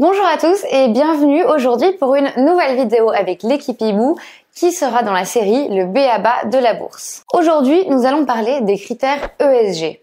Bonjour à tous et bienvenue aujourd'hui pour une nouvelle vidéo avec l'équipe Ibou qui sera dans la série Le BABA de la bourse. Aujourd'hui, nous allons parler des critères ESG.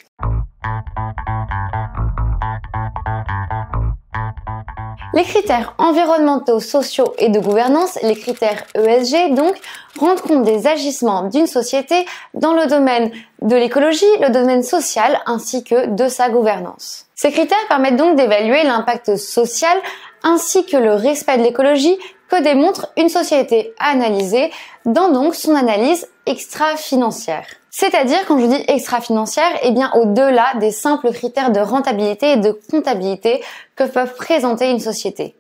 Les critères environnementaux, sociaux et de gouvernance, les critères ESG donc, rendent compte des agissements d'une société dans le domaine de l'écologie, le domaine social ainsi que de sa gouvernance. Ces critères permettent donc d'évaluer l'impact social ainsi que le respect de l'écologie que démontre une société analysée dans donc son analyse extra-financière. C'est-à-dire, quand je dis extra-financière, eh bien, au-delà des simples critères de rentabilité et de comptabilité que peuvent présenter une société.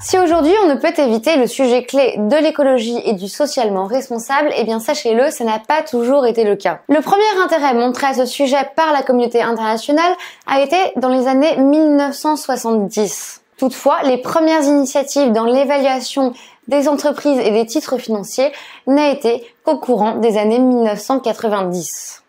Si aujourd'hui on ne peut éviter le sujet clé de l'écologie et du socialement responsable, eh bien sachez-le, ça n'a pas toujours été le cas. Le premier intérêt montré à ce sujet par la communauté internationale a été dans les années 1970. Toutefois, les premières initiatives dans l'évaluation des entreprises et des titres financiers n'a été qu'au courant des années 1990.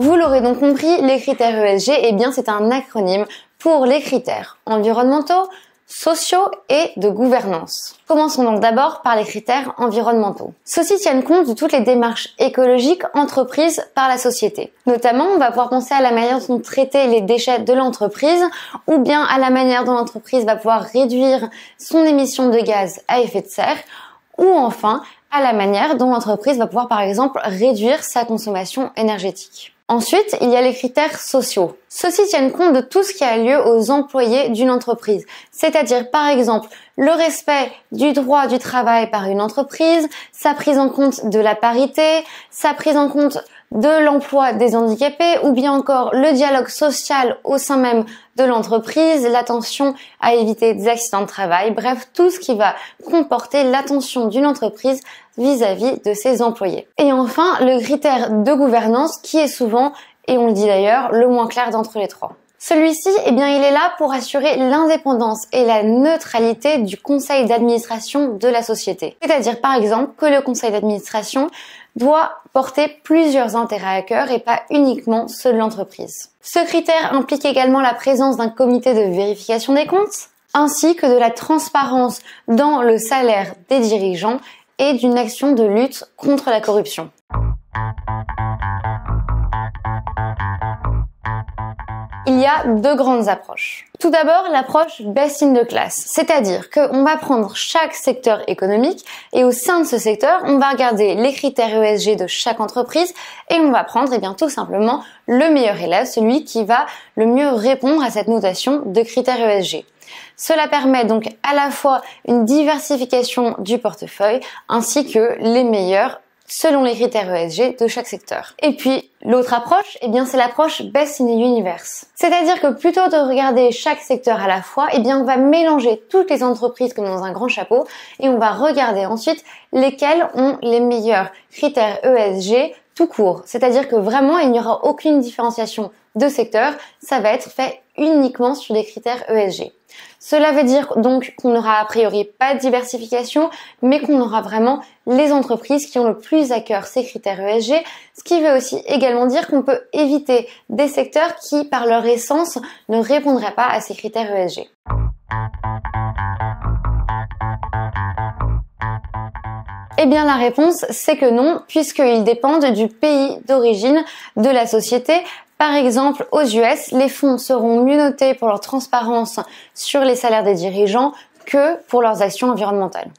Vous l'aurez donc compris, les critères ESG, eh bien, c'est un acronyme pour les critères environnementaux, sociaux et de gouvernance. Commençons donc d'abord par les critères environnementaux. Ceux-ci tiennent compte de toutes les démarches écologiques entreprises par la société. Notamment, on va pouvoir penser à la manière dont traiter les déchets de l'entreprise ou bien à la manière dont l'entreprise va pouvoir réduire son émission de gaz à effet de serre ou enfin à la manière dont l'entreprise va pouvoir par exemple réduire sa consommation énergétique. Ensuite, il y a les critères sociaux. Ceux-ci tiennent compte de tout ce qui a lieu aux employés d'une entreprise, c'est-à-dire par exemple le respect du droit du travail par une entreprise, sa prise en compte de la parité, sa prise en compte de l'emploi des handicapés ou bien encore le dialogue social au sein même de l'entreprise, l'attention à éviter des accidents de travail, bref, tout ce qui va comporter l'attention d'une entreprise vis-à-vis de ses employés. Et enfin, le critère de gouvernance qui est souvent, et on le dit d'ailleurs, le moins clair d'entre les trois. Celui-ci, eh bien, il est là pour assurer l'indépendance et la neutralité du conseil d'administration de la société. C'est-à-dire, par exemple, que le conseil d'administration doit porter plusieurs intérêts à cœur et pas uniquement ceux de l'entreprise. Ce critère implique également la présence d'un comité de vérification des comptes, ainsi que de la transparence dans le salaire des dirigeants et d'une action de lutte contre la corruption. il y a deux grandes approches. Tout d'abord, l'approche in de classe, c'est-à-dire qu'on va prendre chaque secteur économique et au sein de ce secteur, on va regarder les critères ESG de chaque entreprise et on va prendre et eh bien, tout simplement le meilleur élève, celui qui va le mieux répondre à cette notation de critères ESG. Cela permet donc à la fois une diversification du portefeuille ainsi que les meilleurs selon les critères ESG de chaque secteur. Et puis, l'autre approche, eh bien, c'est l'approche Best in the Universe. C'est-à-dire que plutôt de regarder chaque secteur à la fois, eh bien, on va mélanger toutes les entreprises comme dans un grand chapeau et on va regarder ensuite lesquelles ont les meilleurs critères ESG tout court. C'est-à-dire que vraiment, il n'y aura aucune différenciation de secteur. Ça va être fait uniquement sur des critères ESG. Cela veut dire donc qu'on n'aura a priori pas de diversification, mais qu'on aura vraiment les entreprises qui ont le plus à cœur ces critères ESG, ce qui veut aussi également dire qu'on peut éviter des secteurs qui, par leur essence, ne répondraient pas à ces critères ESG. Eh bien la réponse c'est que non, puisqu'ils dépendent du pays d'origine de la société. Par exemple, aux US, les fonds seront mieux notés pour leur transparence sur les salaires des dirigeants que pour leurs actions environnementales.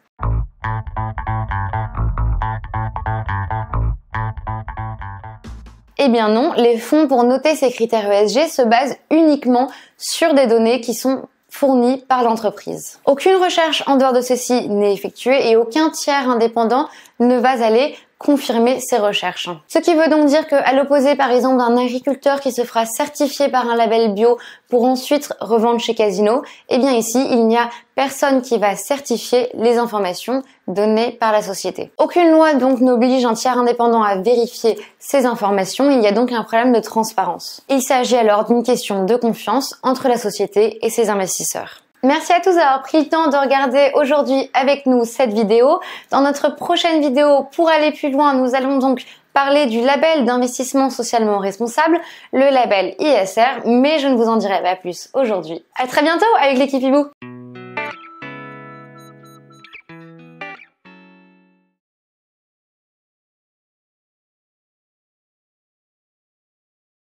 Eh bien non, les fonds pour noter ces critères ESG se basent uniquement sur des données qui sont fournis par l'entreprise. Aucune recherche en dehors de ceci n'est effectuée et aucun tiers indépendant ne va aller confirmer ses recherches. Ce qui veut donc dire qu'à l'opposé par exemple d'un agriculteur qui se fera certifier par un label bio pour ensuite revendre chez Casino, eh bien ici il n'y a personne qui va certifier les informations données par la société. Aucune loi donc n'oblige un tiers indépendant à vérifier ces informations, il y a donc un problème de transparence. Il s'agit alors d'une question de confiance entre la société et ses investisseurs. Merci à tous d'avoir pris le temps de regarder aujourd'hui avec nous cette vidéo. Dans notre prochaine vidéo, pour aller plus loin, nous allons donc parler du label d'investissement socialement responsable, le label ISR, mais je ne vous en dirai pas plus aujourd'hui. À très bientôt avec l'équipe Ibou!